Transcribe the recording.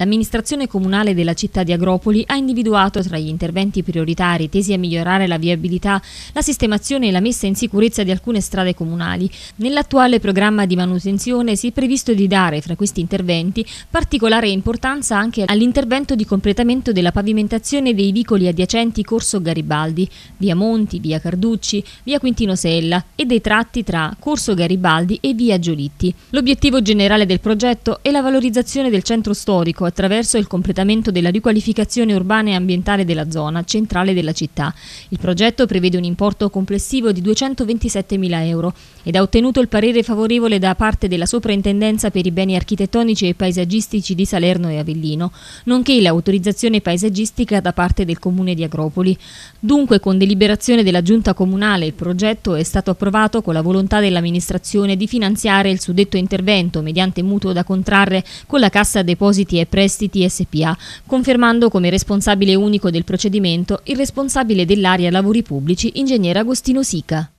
L'amministrazione comunale della città di Agropoli ha individuato tra gli interventi prioritari tesi a migliorare la viabilità, la sistemazione e la messa in sicurezza di alcune strade comunali. Nell'attuale programma di manutenzione si è previsto di dare fra questi interventi particolare importanza anche all'intervento di completamento della pavimentazione dei vicoli adiacenti Corso Garibaldi, via Monti, via Carducci, via Quintino Sella e dei tratti tra Corso Garibaldi e via Giolitti. L'obiettivo generale del progetto è la valorizzazione del centro storico attraverso il completamento della riqualificazione urbana e ambientale della zona centrale della città. Il progetto prevede un importo complessivo di 227 mila euro ed ha ottenuto il parere favorevole da parte della Soprintendenza per i beni architettonici e paesaggistici di Salerno e Avellino, nonché l'autorizzazione paesaggistica da parte del Comune di Agropoli. Dunque, con deliberazione della Giunta Comunale, il progetto è stato approvato con la volontà dell'amministrazione di finanziare il suddetto intervento mediante mutuo da contrarre con la Cassa Depositi e Prestiti Prestiti SPA, confermando come responsabile unico del procedimento il responsabile dell'area lavori pubblici, ingegner Agostino Sica.